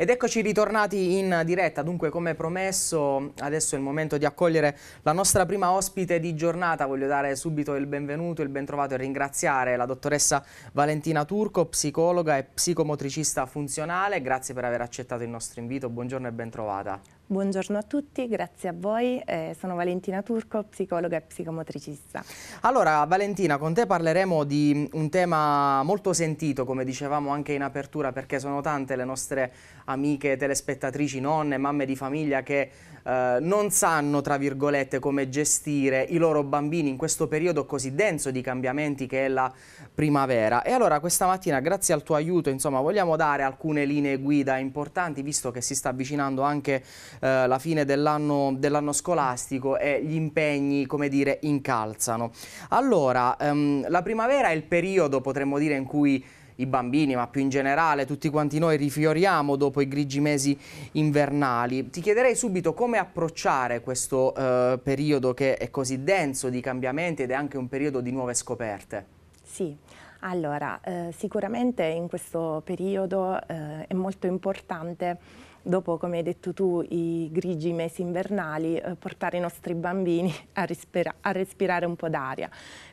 Ed eccoci ritornati in diretta, dunque come promesso adesso è il momento di accogliere la nostra prima ospite di giornata, voglio dare subito il benvenuto, il bentrovato e ringraziare la dottoressa Valentina Turco, psicologa e psicomotricista funzionale, grazie per aver accettato il nostro invito, buongiorno e bentrovata. Buongiorno a tutti, grazie a voi, eh, sono Valentina Turco, psicologa e psicomotricista. Allora Valentina, con te parleremo di un tema molto sentito, come dicevamo anche in apertura, perché sono tante le nostre amiche telespettatrici, nonne, mamme di famiglia che eh, non sanno, tra virgolette, come gestire i loro bambini in questo periodo così denso di cambiamenti che è la primavera. E allora questa mattina, grazie al tuo aiuto, insomma, vogliamo dare alcune linee guida importanti, visto che si sta avvicinando anche eh, la fine dell'anno dell scolastico e gli impegni, come dire, incalzano. Allora, ehm, la primavera è il periodo, potremmo dire, in cui i bambini, ma più in generale tutti quanti noi rifioriamo dopo i grigi mesi invernali. Ti chiederei subito come approcciare questo eh, periodo che è così denso di cambiamenti ed è anche un periodo di nuove scoperte. Sì. Allora, eh, sicuramente in questo periodo eh, è molto importante dopo, come hai detto tu, i grigi mesi invernali, eh, portare i nostri bambini a, respira a respirare un po' d'aria.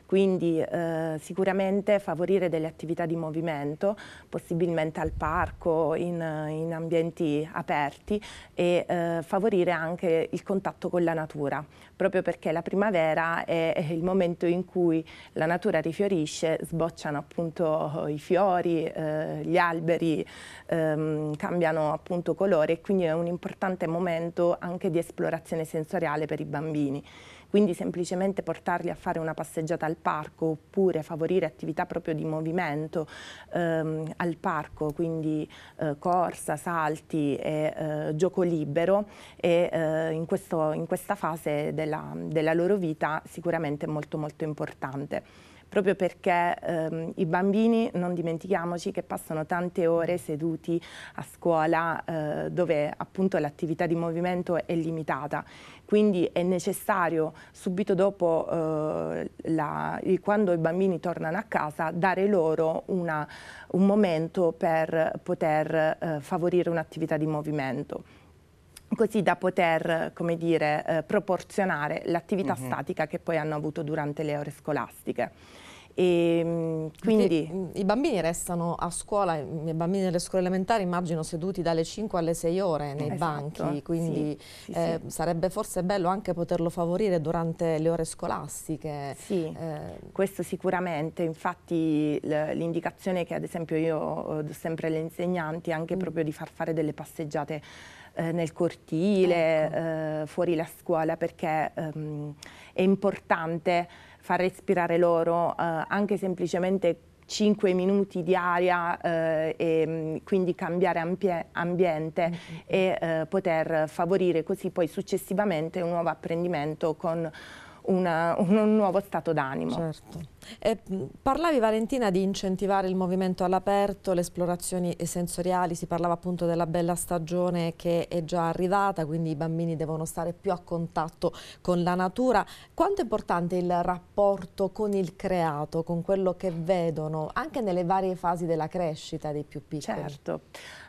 Quindi eh, sicuramente favorire delle attività di movimento, possibilmente al parco, in, in ambienti aperti e eh, favorire anche il contatto con la natura, proprio perché la primavera è, il momento in cui la natura rifiorisce, sbocciano appunto i fiori, eh, gli alberi ehm, cambiano appunto colore colori e quindi è un importante momento anche di esplorazione sensoriale per i bambini. Quindi semplicemente portarli a fare una passeggiata al parco oppure favorire attività proprio di movimento ehm, al parco, quindi eh, corsa, salti e eh, gioco libero e eh, in, questo, in, questa fase della, della loro vita sicuramente è molto molto importante proprio perché ehm, i bambini, non dimentichiamoci, che passano tante ore seduti a scuola eh, dove appunto l'attività di movimento è limitata. Quindi è necessario subito dopo, eh, la, quando i bambini tornano a casa, dare loro una, un momento per poter eh, favorire un'attività di movimento così da poter come dire, eh, proporzionare l'attività uh mhm. -huh. statica che poi hanno avuto durante le ore scolastiche. E, ehm, quindi... Perché I bambini restano a scuola, i bambini delle scuole elementari immagino seduti dalle 5 alle 6 ore nei esatto, banchi, quindi sì, sì, eh, sì. sarebbe forse bello anche poterlo favorire durante le ore scolastiche. Sì, eh... questo sicuramente, infatti l'indicazione che ad esempio io do sempre alle insegnanti è anche mm. proprio di far fare delle passeggiate eh, nel cortile, ecco. eh, fuori la scuola, perché ehm, è importante far respirare loro eh, anche semplicemente 5 minuti di aria eh, e mm, quindi cambiare ambiente mm -hmm. e eh, poter favorire così poi successivamente un nuovo apprendimento con una, un, un nuovo stato d'animo. Certo. Eh, parlavi Valentina di incentivare il movimento all'aperto, le esplorazioni sensoriali, si parlava appunto della bella stagione che è già arrivata, quindi i bambini devono stare più a contatto con la natura. Quanto è importante il rapporto con il creato, con quello che vedono, anche nelle varie fasi della crescita dei più piccoli? Certo.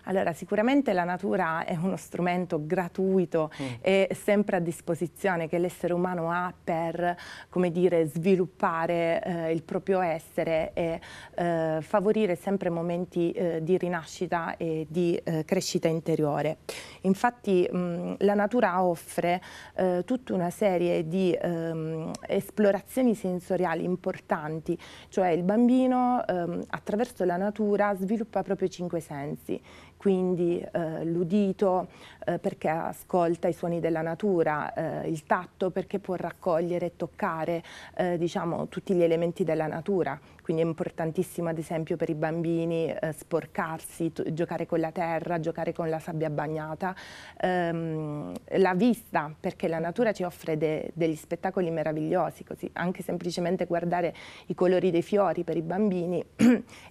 Allora, sicuramente la natura è uno strumento gratuito mm. e sempre a disposizione che l'essere umano ha per, come dire, sviluppare eh, eh, il proprio essere e eh, favorire sempre momenti eh, di rinascita e di eh, crescita interiore. Infatti mh, mm, la natura offre eh, tutta una serie di ehm, esplorazioni sensoriali importanti, cioè il bambino ehm, attraverso la natura sviluppa proprio cinque sensi, quindi eh, l'udito eh, perché ascolta i suoni della natura, eh, il tatto perché può raccogliere e toccare eh, diciamo, tutti gli elementi della natura, quindi è importantissimo ad esempio per i bambini eh, sporcarsi, giocare con la terra, giocare con la sabbia bagnata, ehm, la vista perché la natura ci offre de degli spettacoli meravigliosi, così anche semplicemente guardare i colori dei fiori per i bambini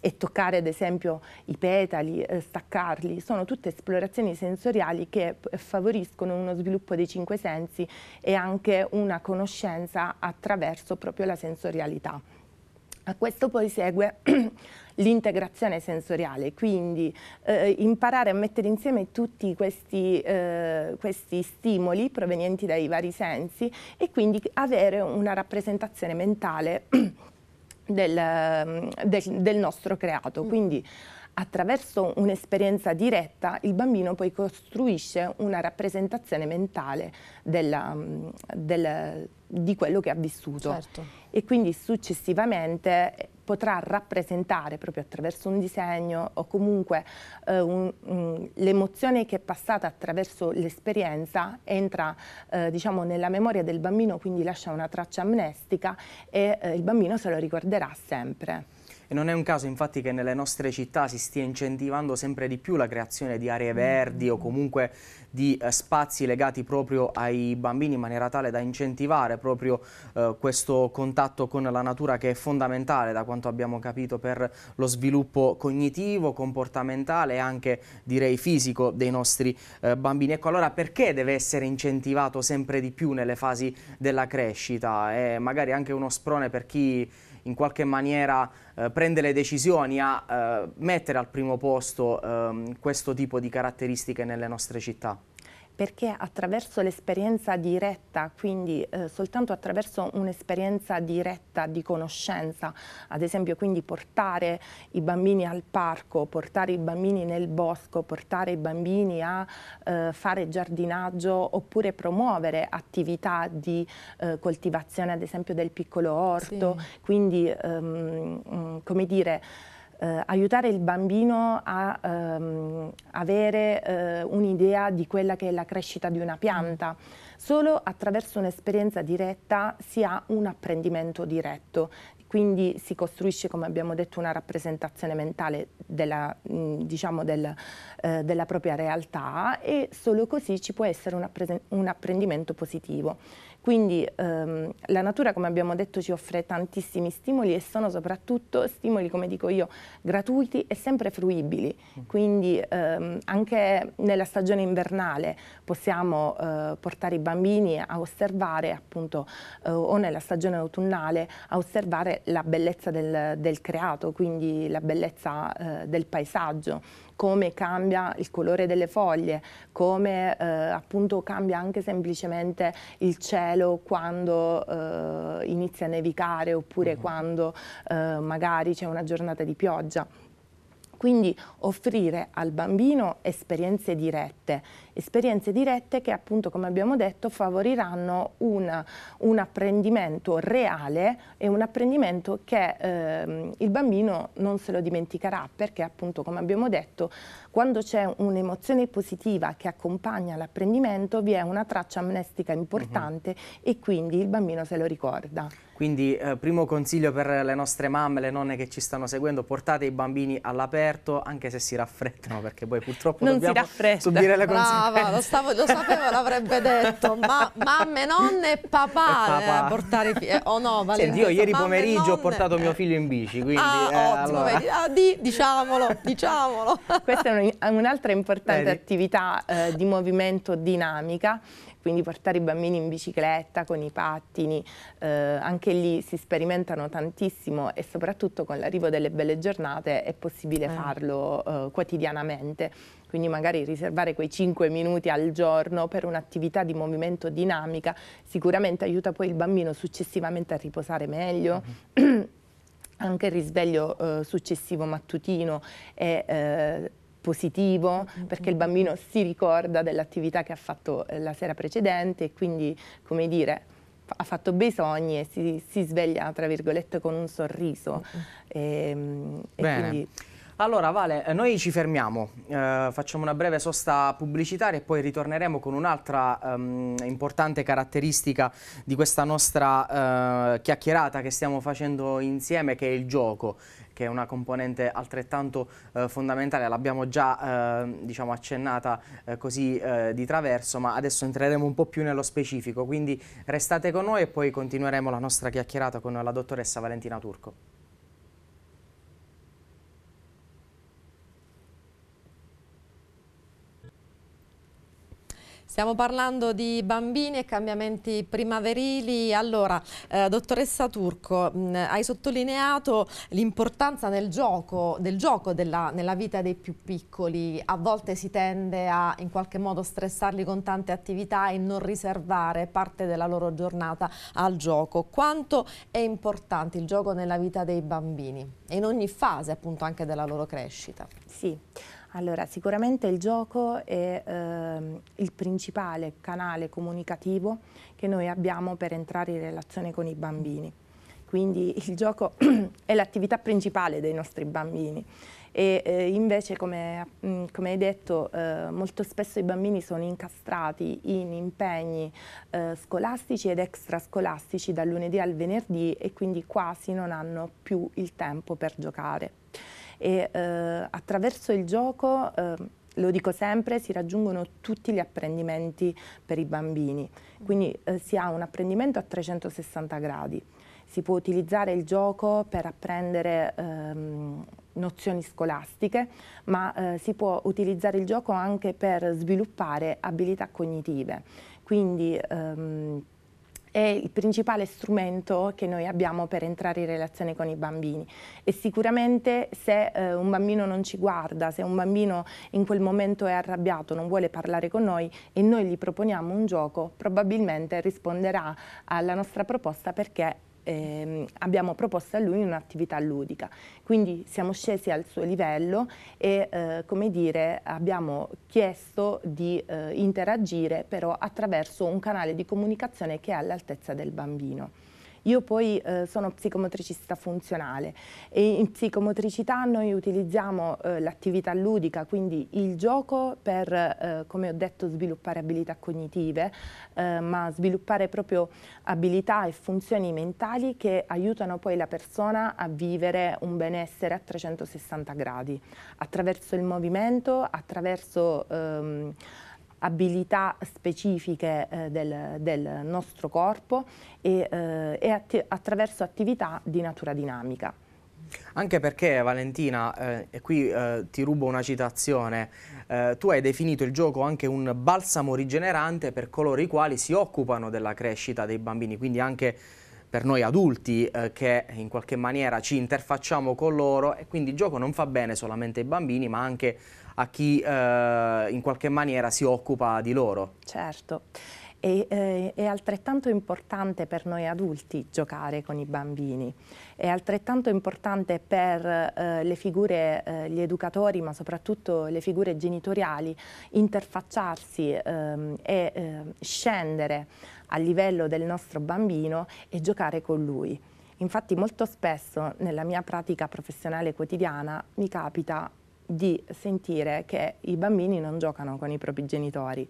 e toccare ad esempio i petali, eh, staccarli, sono tutte esplorazioni sensoriali che favoriscono uno sviluppo dei cinque sensi e anche una conoscenza attraverso proprio la sensorialità. A questo poi segue l'integrazione sensoriale, quindi eh, imparare a mettere insieme tutti questi, eh, questi, stimoli provenienti dai vari sensi e quindi avere una rappresentazione mentale del, del, del nostro creato. Mm. Quindi attraverso un'esperienza diretta il bambino poi costruisce una rappresentazione mentale della, mm, del, di quello che ha vissuto certo. e quindi successivamente eh, potrà rappresentare proprio attraverso un disegno o comunque eh, l'emozione che è passata attraverso l'esperienza entra eh, diciamo nella memoria del bambino quindi lascia una traccia amnestica e eh, il bambino se lo ricorderà sempre. E non è un caso infatti che nelle nostre città si stia incentivando sempre di più la creazione di aree verdi o mm. comunque di eh, spazi legati proprio ai bambini in maniera tale da incentivare proprio eh, questo contatto con la natura che è fondamentale da quanto abbiamo capito per lo sviluppo cognitivo, comportamentale e anche direi fisico dei nostri eh, bambini. Ecco allora perché deve essere incentivato sempre di più nelle fasi della crescita? È eh, magari anche uno sprone per chi in qualche maniera eh, prende le decisioni a eh, mettere al primo posto ehm, questo tipo di caratteristiche nelle nostre città? perché attraverso l'esperienza diretta, quindi eh, soltanto attraverso un'esperienza diretta di conoscenza, ad esempio quindi portare i bambini al parco, portare i bambini nel bosco, portare i bambini a eh, fare giardinaggio oppure promuovere attività di eh, coltivazione ad esempio del piccolo orto, sì. quindi ehm, mm, come dire eh, aiutare il bambino a ehm, avere eh, un'idea di quella che è la crescita di una pianta. Solo attraverso un'esperienza diretta si ha un apprendimento diretto, quindi si costruisce, come abbiamo detto, una rappresentazione mentale della, mm, diciamo del, eh, della propria realtà e solo così ci può essere un, un apprendimento positivo. Quindi ehm, la natura, come abbiamo detto, ci offre tantissimi stimoli e sono soprattutto stimoli, come dico io, gratuiti e sempre fruibili. Mm. Quindi ehm, anche nella stagione invernale possiamo eh, portare i bambini a osservare, appunto, eh, o nella stagione autunnale, a osservare la bellezza del, del creato, quindi la bellezza eh, del paesaggio come cambia il colore delle foglie, come eh, appunto cambia anche semplicemente il cielo quando eh, inizia a nevicare oppure uh mm-hmm. -huh. quando eh, magari c'è una giornata di pioggia quindi offrire al bambino esperienze dirette, esperienze dirette che appunto come abbiamo detto favoriranno una, un apprendimento reale e un apprendimento che eh, il bambino non se lo dimenticherà perché appunto come abbiamo detto quando c'è un'emozione positiva che accompagna l'apprendimento vi è una traccia amnestica importante uh mhm. -huh. e quindi il bambino se lo ricorda. Quindi eh, primo consiglio per le nostre mamme, le nonne che ci stanno seguendo, portate i bambini all'aperto anche se si raffreddano perché poi purtroppo non dobbiamo subire le Brava, conseguenze. Lo, stavo, lo sapevo, l'avrebbe detto, ma mamme, nonne e papà, e papà. Eh, portare figli. Eh, oh no, vale Senti, io ieri pomeriggio nonne. ho portato mio figlio in bici, quindi... Ah, eh, ottimo, allora. ah, di, diciamolo, diciamolo. Questa è un'altra importante Vedi? attività eh, di movimento dinamica quindi portare i bambini in bicicletta con i pattini, eh, anche lì si sperimentano tantissimo e soprattutto con l'arrivo delle belle giornate è possibile eh. farlo eh, quotidianamente. Quindi magari riservare quei 5 minuti al giorno per un'attività di movimento dinamica sicuramente aiuta poi il bambino successivamente a riposare meglio. Mm -hmm. anche il risveglio eh, successivo mattutino e eh, positivo mm-hmm. perché il bambino si ricorda dell'attività che ha fatto eh, la sera precedente e quindi, come dire, ha fatto bei sogni e si, si sveglia, tra virgolette, con un sorriso. Mm-hmm. Ehm, e, e quindi... Allora Vale, eh, noi ci fermiamo, eh, facciamo una breve sosta pubblicitaria e poi ritorneremo con un'altra ehm, importante caratteristica di questa nostra eh, chiacchierata che stiamo facendo insieme che è il gioco che è una componente altrettanto eh, fondamentale, l'abbiamo già eh, diciamo accennata eh, così eh, di traverso, ma adesso entreremo un po' più nello specifico, quindi restate con noi e poi continueremo la nostra chiacchierata con la dottoressa Valentina Turco. Stiamo parlando di bambini e cambiamenti primaverili. Allora, eh, dottoressa Turco, mh, mm, hai sottolineato l'importanza del gioco, del gioco della, nella vita dei più piccoli. A volte si tende a in qualche modo stressarli con tante attività e non riservare parte della loro giornata al gioco. Quanto è importante il gioco nella vita dei bambini e in ogni fase appunto anche della loro crescita? Sì. Allora, sicuramente il gioco è eh, il principale canale comunicativo che noi abbiamo per entrare in relazione con i bambini. Quindi il gioco è l'attività principale dei nostri bambini e eh, invece, come, mh, mm, come, hai detto, eh, molto spesso i bambini sono incastrati in impegni eh, scolastici ed extrascolastici dal lunedì al venerdì e quindi quasi non hanno più il tempo per giocare e eh, attraverso il gioco, eh, lo dico sempre, si raggiungono tutti gli apprendimenti per i bambini, quindi eh, si ha un apprendimento a 360 gradi. Si può utilizzare il gioco per apprendere ehm, nozioni scolastiche, ma eh, si può utilizzare il gioco anche per sviluppare abilità cognitive. Quindi ehm, è il principale strumento che noi abbiamo per entrare in relazione con i bambini e sicuramente se eh, un bambino non ci guarda, se un bambino in quel momento è arrabbiato, non vuole parlare con noi e noi gli proponiamo un gioco, probabilmente risponderà alla nostra proposta perché ehm, abbiamo proposto a lui un'attività ludica. Quindi siamo scesi al suo livello e eh, come dire, abbiamo chiesto di eh, interagire però attraverso un canale di comunicazione che è all'altezza del bambino. Io poi eh, sono psicomotricista funzionale e in psicomotricità noi utilizziamo eh, l'attività ludica, quindi il gioco per, eh, come ho detto, sviluppare abilità cognitive, eh, ma sviluppare proprio abilità e funzioni mentali che aiutano poi la persona a vivere un benessere a 360 gradi, attraverso il movimento, attraverso... Ehm, abilità specifiche eh, del, del, nostro corpo e, eh, e atti attraverso attività di natura dinamica. Anche perché Valentina, eh, e qui eh, ti rubo una citazione, eh, tu hai definito il gioco anche un balsamo rigenerante per coloro i quali si occupano della crescita dei bambini, quindi anche per noi adulti eh, che in qualche maniera ci interfacciamo con loro e quindi il gioco non fa bene solamente ai bambini ma anche a chi eh, in qualche maniera si occupa di loro. Certo. E, eh, è altrettanto importante per noi adulti giocare con i bambini, è altrettanto importante per eh, le figure, eh, gli educatori, ma soprattutto le figure genitoriali, interfacciarsi ehm, e eh, scendere a livello del nostro bambino e giocare con lui. Infatti molto spesso nella mia pratica professionale quotidiana mi capita di sentire che i bambini non giocano con i propri genitori.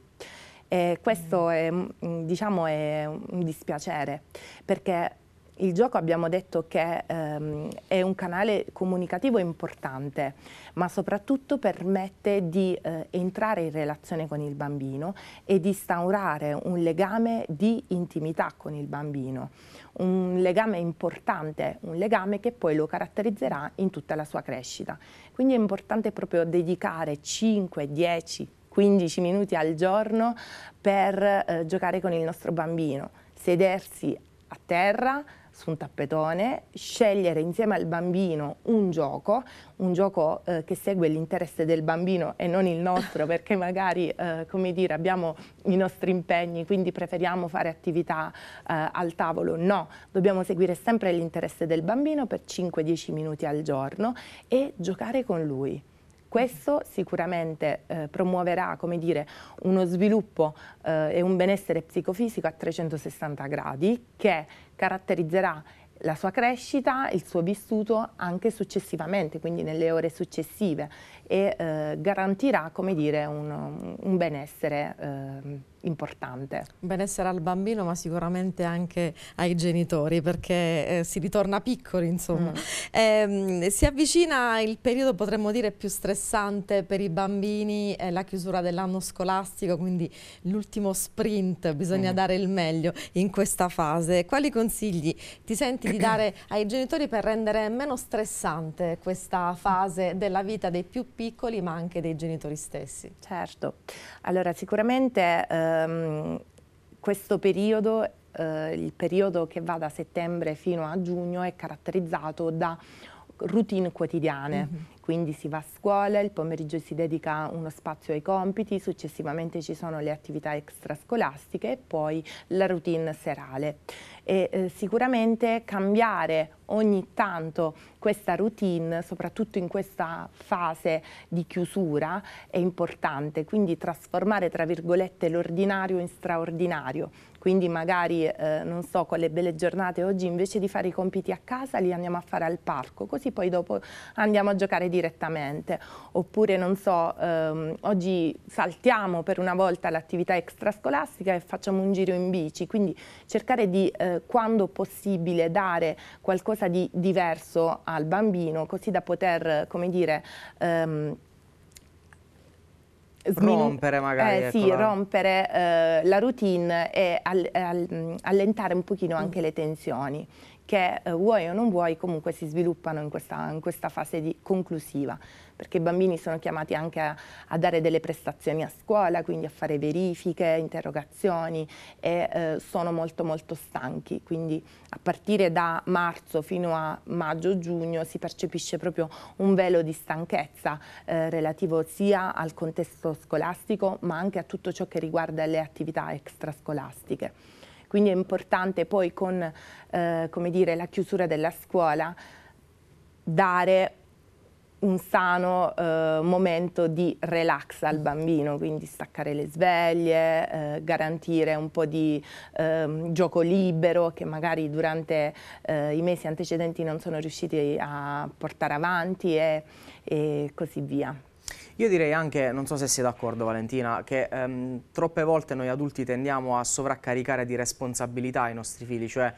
E questo è, mm, diciamo, è un dispiacere perché il gioco abbiamo detto che ehm, è un canale comunicativo importante, ma soprattutto permette di eh, entrare in relazione con il bambino e di instaurare un legame di intimità con il bambino, un legame importante, un legame che poi lo caratterizzerà in tutta la sua crescita. Quindi è importante proprio dedicare 5, 10, 15 minuti al giorno per eh, giocare con il nostro bambino, sedersi a terra, su un tappetone, scegliere insieme al bambino un gioco, un gioco eh, che segue l'interesse del bambino e non il nostro perché magari eh, come dire, abbiamo i nostri impegni quindi preferiamo fare attività eh, al tavolo, no, dobbiamo seguire sempre l'interesse del bambino per 5-10 minuti al giorno e giocare con lui. Questo sicuramente eh, promuoverà dire, uno sviluppo eh, e un benessere psicofisico a 360 gradi che caratterizzerà la sua crescita, il suo vissuto anche successivamente, quindi nelle ore successive e eh, garantirà dire, un, un, benessere eh, importante. Benessere al bambino ma sicuramente anche ai genitori perché eh, si ritorna piccoli insomma. Mm. Eh, si avvicina il periodo potremmo dire più stressante per i bambini, eh, la chiusura dell'anno scolastico quindi l'ultimo sprint, bisogna mm. dare il meglio in questa fase. Quali consigli ti senti di dare ai genitori per rendere meno stressante questa fase della vita dei più piccoli? piccoli ma anche dei genitori stessi. Certo, allora sicuramente ehm, questo periodo, eh, il periodo che va da settembre fino a giugno è caratterizzato da routine quotidiane. Mm -hmm. Quindi si va a scuola, il pomeriggio si dedica uno spazio ai compiti, successivamente ci sono le attività extrascolastiche e poi la routine serale. E, eh, sicuramente cambiare ogni tanto questa routine, soprattutto in questa fase di chiusura, è importante, quindi trasformare tra virgolette l'ordinario in straordinario, quindi magari eh, non so con le belle giornate oggi invece di fare i compiti a casa li andiamo a fare al parco così poi dopo andiamo a giocare direttamente oppure non so ehm, oggi saltiamo per una volta l'attività extrascolastica e facciamo un giro in bici quindi cercare di eh, quando possibile dare qualcosa di diverso al bambino così da poter come dire ehm, rompere magari. Eh, sì, eccola. rompere eh, la routine e al, al, allentare un pochino mm. anche mm. le tensioni che eh, vuoi o non vuoi comunque si sviluppano in questa, in questa fase di conclusiva perché i bambini sono chiamati anche a, a dare delle prestazioni a scuola, quindi a fare verifiche, interrogazioni e eh, sono molto molto stanchi, quindi a partire da marzo fino a maggio-giugno si percepisce proprio un velo di stanchezza eh, relativo sia al contesto scolastico ma anche a tutto ciò che riguarda le attività extrascolastiche. Quindi è importante poi con eh, dire, la chiusura della scuola dare un sano eh, momento di relax al bambino, quindi staccare le sveglie, eh, garantire un po' di eh, gioco libero che magari durante eh, i mesi antecedenti non sono riusciti a portare avanti e, e così via. Io direi anche, non so se sei d'accordo Valentina, che ehm, troppe volte noi adulti tendiamo a sovraccaricare di responsabilità i nostri figli, cioè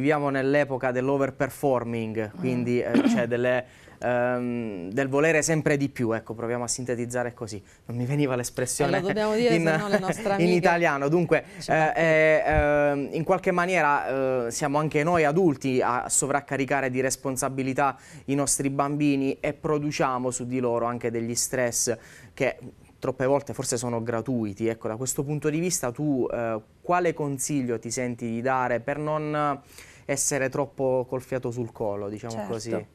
viviamo nell'epoca dell'overperforming, mm. quindi eh, cioè delle, ehm, del volere sempre di più, ecco, proviamo a sintetizzare così. Non mi veniva l'espressione allora, eh, in, no in, italiano. Dunque, eh, eh, ehm, in qualche maniera eh, siamo anche noi adulti a sovraccaricare di responsabilità i nostri bambini e produciamo su di loro anche degli stress che troppe volte forse sono gratuiti. Ecco, da questo punto di vista tu eh, quale consiglio ti senti di dare per non essere troppo col fiato sul collo, diciamo certo. così.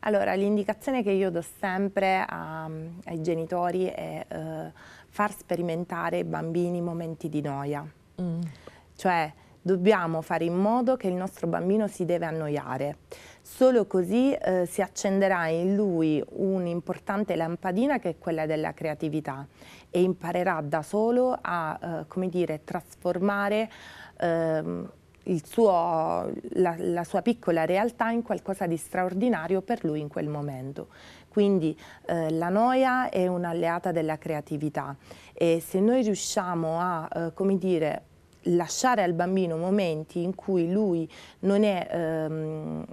Allora, l'indicazione che io do sempre a, ai genitori è eh, far sperimentare i bambini momenti di noia. Mm. Cioè, dobbiamo fare in modo che il nostro bambino si deve annoiare. Solo così eh, si accenderà in lui un'importante lampadina che è quella della creatività e imparerà da solo a, eh, come dire, trasformare... Ehm, suo, la, la, sua piccola realtà in qualcosa di straordinario per lui in quel momento. Quindi eh, la noia è un'alleata della creatività e se noi riusciamo a, eh, come dire, lasciare al bambino momenti in cui lui non è ehm,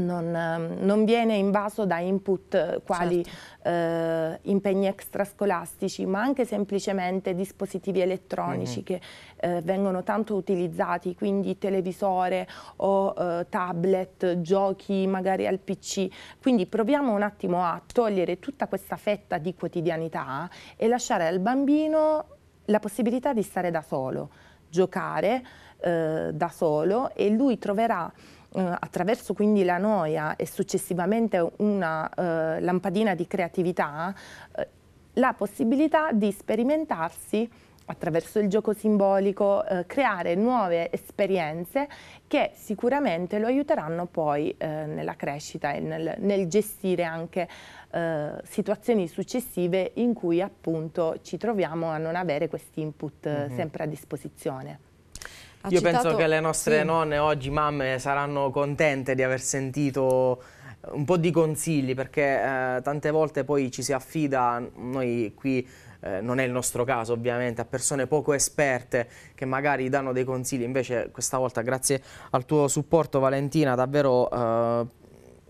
non, ehm, non, viene invaso da input eh, quali certo. eh, impegni extrascolastici, ma anche semplicemente dispositivi elettronici mm -hmm. che eh, vengono tanto utilizzati, quindi televisore o eh, tablet, giochi magari al PC. Quindi proviamo un attimo a togliere tutta questa fetta di quotidianità e lasciare al bambino la possibilità di stare da solo, giocare eh, da solo e lui troverà eh, attraverso quindi la noia e successivamente una eh, lampadina di creatività, eh, la possibilità di sperimentarsi attraverso il gioco simbolico, eh, creare nuove esperienze che sicuramente lo aiuteranno poi eh, nella crescita e nel, nel gestire anche eh, situazioni successive in cui appunto ci troviamo a non avere questi input mm -hmm. sempre a disposizione. Ha Io penso che le nostre sì. nonne oggi, mamme, saranno contente di aver sentito un po' di consigli perché eh, tante volte poi ci si affida, noi qui eh, non è il nostro caso ovviamente, a persone poco esperte che magari danno dei consigli, invece questa volta grazie al tuo supporto Valentina davvero eh,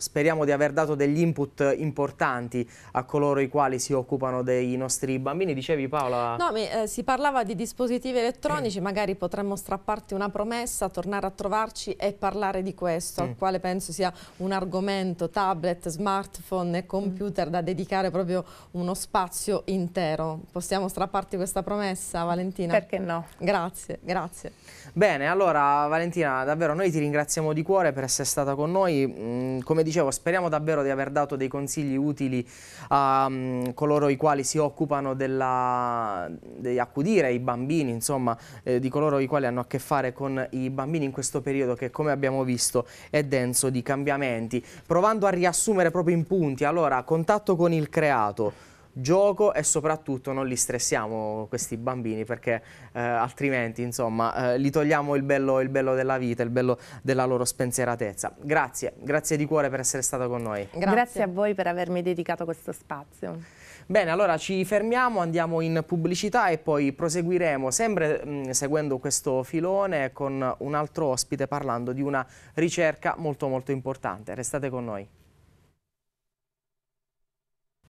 speriamo di aver dato degli input importanti a coloro i quali si occupano dei nostri bambini. Dicevi Paola? No, mi, eh, si parlava di dispositivi elettronici, mm. magari potremmo strapparti una promessa, tornare a trovarci e parlare di questo, mm. al quale penso sia un argomento, tablet, smartphone e computer mm. da dedicare proprio uno spazio intero. Possiamo strapparti questa promessa, Valentina? Perché no? Grazie, grazie. Bene, allora Valentina, davvero noi ti ringraziamo di cuore per essere stata con noi. Mm, come dicevo, speriamo davvero di aver dato dei consigli utili a um, coloro i quali si occupano della, di accudire i bambini, insomma, eh, di coloro i quali hanno a che fare con i bambini in questo periodo che, come abbiamo visto, è denso di cambiamenti. Provando a riassumere proprio in punti, allora, contatto con il creato, gioco e soprattutto non li stressiamo questi bambini perché eh, altrimenti insomma eh, li togliamo il bello, il bello, della vita, il bello della loro spensieratezza. Grazie, grazie di cuore per essere stato con noi. Grazie, grazie a voi per avermi dedicato questo spazio. Bene, allora ci fermiamo, andiamo in pubblicità e poi proseguiremo, sempre mh, mm, seguendo questo filone, con un altro ospite parlando di una ricerca molto molto importante. Restate con noi.